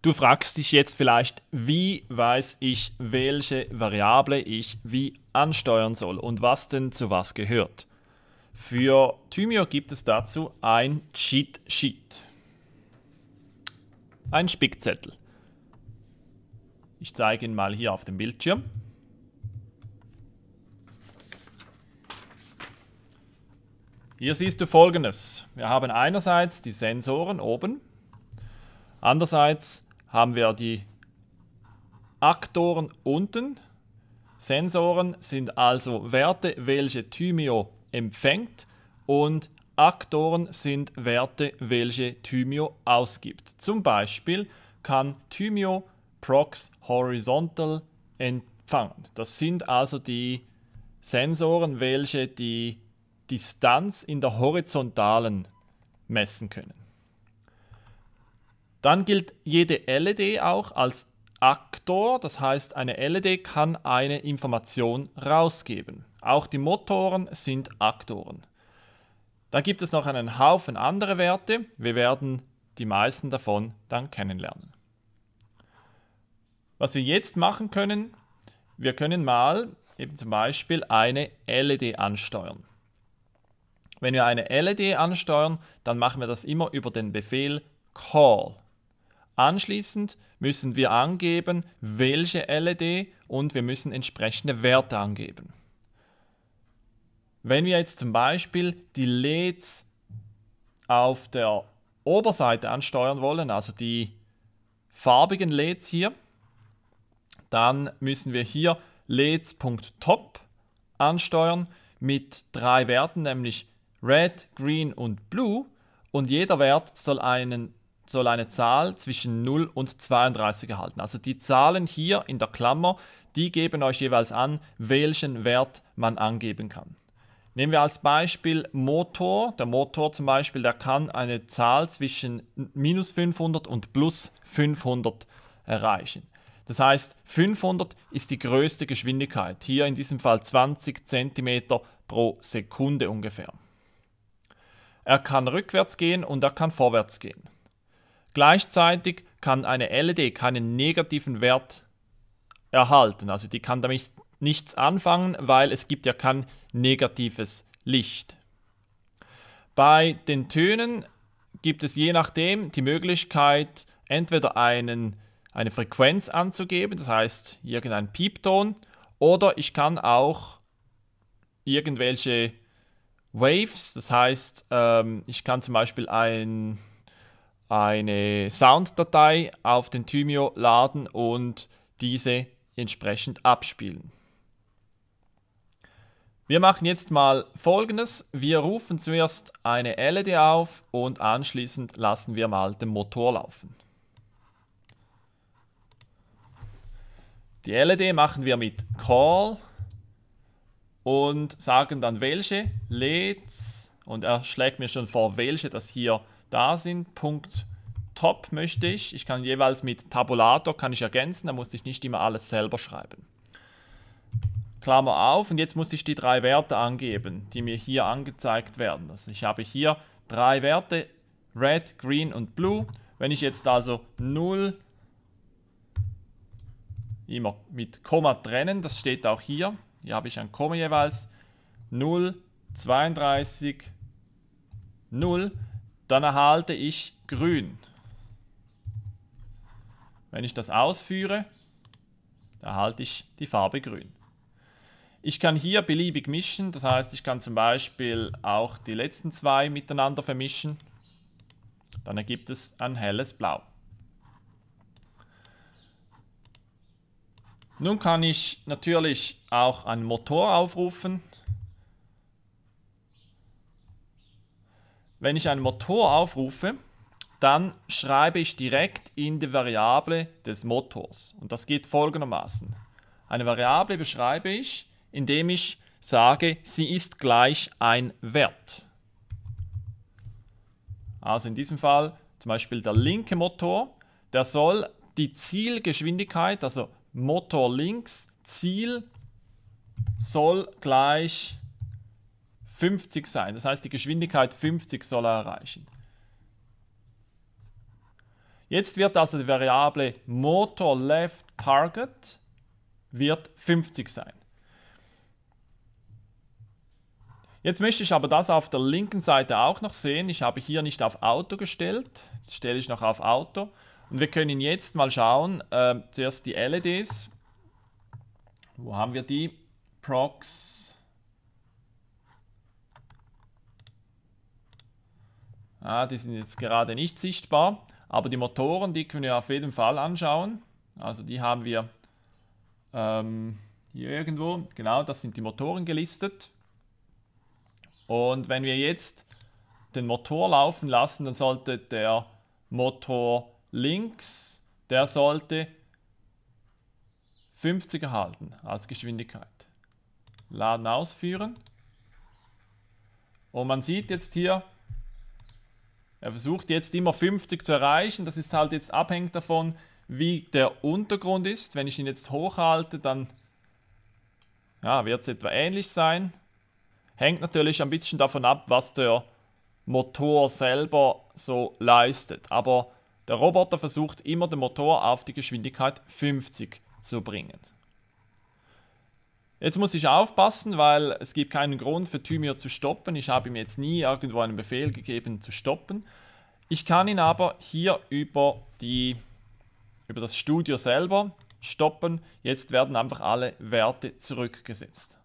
Du fragst dich jetzt vielleicht, wie weiß ich, welche Variable ich wie ansteuern soll und was denn zu was gehört. Für Thymio gibt es dazu ein Cheat Sheet. Ein Spickzettel. Ich zeige ihn mal hier auf dem Bildschirm. Hier siehst du folgendes. Wir haben einerseits die Sensoren oben, andererseits die haben wir die Aktoren unten. Sensoren sind also Werte, welche Thymio empfängt und Aktoren sind Werte, welche Thymio ausgibt. Zum Beispiel kann Thymio Prox Horizontal empfangen. Das sind also die Sensoren, welche die Distanz in der Horizontalen messen können. Dann gilt jede LED auch als Aktor, das heißt eine LED kann eine Information rausgeben. Auch die Motoren sind Aktoren. Dann gibt es noch einen Haufen andere Werte. Wir werden die meisten davon dann kennenlernen. Was wir jetzt machen können, wir können mal eben zum Beispiel eine LED ansteuern. Wenn wir eine LED ansteuern, dann machen wir das immer über den Befehl call. Anschließend müssen wir angeben, welche LED und wir müssen entsprechende Werte angeben. Wenn wir jetzt zum Beispiel die LEDs auf der Oberseite ansteuern wollen, also die farbigen LEDs hier, dann müssen wir hier LEDs.top ansteuern mit drei Werten, nämlich Red, Green und Blue. Und jeder Wert soll einen soll eine Zahl zwischen 0 und 32 erhalten. Also die Zahlen hier in der Klammer, die geben euch jeweils an, welchen Wert man angeben kann. Nehmen wir als Beispiel Motor. Der Motor zum Beispiel, der kann eine Zahl zwischen minus 500 und plus 500 erreichen. Das heißt, 500 ist die größte Geschwindigkeit. Hier in diesem Fall 20 cm pro Sekunde ungefähr. Er kann rückwärts gehen und er kann vorwärts gehen. Gleichzeitig kann eine LED keinen negativen Wert erhalten. Also die kann damit nichts anfangen, weil es gibt ja kein negatives Licht. Bei den Tönen gibt es je nachdem die Möglichkeit, entweder einen, eine Frequenz anzugeben, das heißt irgendein Piepton, oder ich kann auch irgendwelche Waves, das heißt, ähm, ich kann zum Beispiel ein eine Sounddatei auf den Thymio laden und diese entsprechend abspielen. Wir machen jetzt mal folgendes. Wir rufen zuerst eine LED auf und anschließend lassen wir mal den Motor laufen. Die LED machen wir mit Call und sagen dann welche LEDs und er schlägt mir schon vor, welche das hier da sind. Punkt Top möchte ich. Ich kann jeweils mit Tabulator kann ich ergänzen, da muss ich nicht immer alles selber schreiben. Klammer auf und jetzt muss ich die drei Werte angeben, die mir hier angezeigt werden. Also ich habe hier drei Werte, Red, Green und Blue. Wenn ich jetzt also 0 immer mit Komma trennen, das steht auch hier, hier habe ich ein Komma jeweils, 0, 32, 0, dann erhalte ich grün. Wenn ich das ausführe, erhalte ich die Farbe grün. Ich kann hier beliebig mischen, das heißt, ich kann zum Beispiel auch die letzten zwei miteinander vermischen. Dann ergibt es ein helles Blau. Nun kann ich natürlich auch einen Motor aufrufen. Wenn ich einen Motor aufrufe, dann schreibe ich direkt in die Variable des Motors. Und das geht folgendermaßen. Eine Variable beschreibe ich, indem ich sage, sie ist gleich ein Wert. Also in diesem Fall zum Beispiel der linke Motor, der soll die Zielgeschwindigkeit, also Motor links, Ziel soll gleich 50 sein. Das heißt, die Geschwindigkeit 50 soll er erreichen. Jetzt wird also die Variable Motor Left Target wird 50 sein. Jetzt möchte ich aber das auf der linken Seite auch noch sehen. Ich habe hier nicht auf Auto gestellt. Jetzt stelle ich noch auf Auto. Und wir können jetzt mal schauen, äh, zuerst die LEDs. Wo haben wir die? Prox Ah, die sind jetzt gerade nicht sichtbar, aber die Motoren, die können wir auf jeden Fall anschauen. Also die haben wir ähm, hier irgendwo. Genau, das sind die Motoren gelistet. Und wenn wir jetzt den Motor laufen lassen, dann sollte der Motor links, der sollte 50 erhalten als Geschwindigkeit. Laden ausführen. Und man sieht jetzt hier, er versucht jetzt immer 50 zu erreichen. Das ist halt jetzt abhängig davon, wie der Untergrund ist. Wenn ich ihn jetzt hochhalte, dann ja, wird es etwa ähnlich sein. Hängt natürlich ein bisschen davon ab, was der Motor selber so leistet. Aber der Roboter versucht immer den Motor auf die Geschwindigkeit 50 zu bringen. Jetzt muss ich aufpassen, weil es gibt keinen Grund für Thymior zu stoppen. Ich habe ihm jetzt nie irgendwo einen Befehl gegeben zu stoppen. Ich kann ihn aber hier über, die, über das Studio selber stoppen. Jetzt werden einfach alle Werte zurückgesetzt.